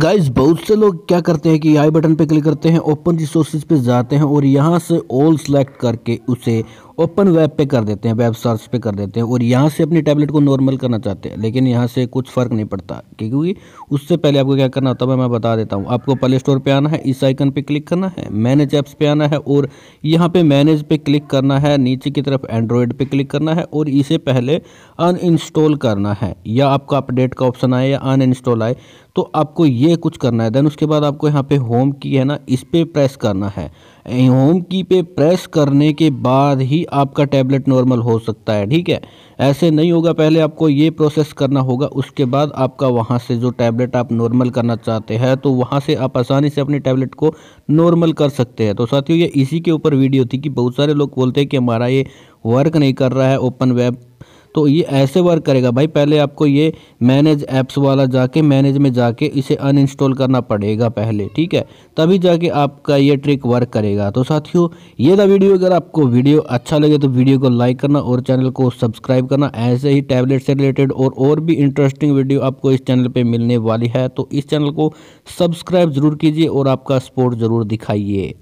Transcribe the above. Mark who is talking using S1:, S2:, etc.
S1: guys बहुत से लोग क्या करते हैं कि आई बटन पे क्लिक करते हैं ओपन रिसोर्सेज पे जाते हैं और यहाँ से ऑल सेलेक्ट करके उसे ओपन वेब पे कर देते हैं वेब सर्च पे कर देते हैं और यहाँ से अपनी टैबलेट को नॉर्मल करना चाहते हैं लेकिन यहाँ से कुछ फ़र्क नहीं पड़ता क्योंकि उससे पहले आपको क्या करना होता है मैं बता देता हूँ आपको प्ले स्टोर पर आना है इस आइकन पर क्लिक करना है मैनेज ऐप्स पर आना है और यहाँ पर मैनेज पर क्लिक करना है नीचे की तरफ एंड्रॉयड पर क्लिक करना है और इसे पहले अन करना है या आपका अपडेट का ऑप्शन आए या अन आए तो आपको ये कुछ करना है देन उसके बाद आपको यहाँ पे होम की है ना इस पर प्रेस करना है होम की पे प्रेस करने के बाद ही आपका टैबलेट नॉर्मल हो सकता है ठीक है ऐसे नहीं होगा पहले आपको ये प्रोसेस करना होगा उसके बाद आपका वहाँ से जो टैबलेट आप नॉर्मल करना चाहते हैं तो वहाँ से आप आसानी से अपने टैबलेट को नॉर्मल कर सकते हैं तो साथियों ये इसी के ऊपर वीडियो थी कि बहुत सारे लोग बोलते हैं कि हमारा ये वर्क नहीं कर रहा है ओपन वेब तो ये ऐसे वर्क करेगा भाई पहले आपको ये मैनेज ऐप्स वाला जाके मैनेज में जाके इसे अनइंस्टॉल करना पड़ेगा पहले ठीक है तभी जाके आपका ये ट्रिक वर्क करेगा तो साथियों ये था वीडियो अगर आपको वीडियो अच्छा लगे तो वीडियो को लाइक करना और चैनल को सब्सक्राइब करना ऐसे ही टैबलेट से रिलेटेड और और भी इंटरेस्टिंग वीडियो आपको इस चैनल पर मिलने वाली है तो इस चैनल को सब्सक्राइब ज़रूर कीजिए और आपका सपोर्ट ज़रूर दिखाइए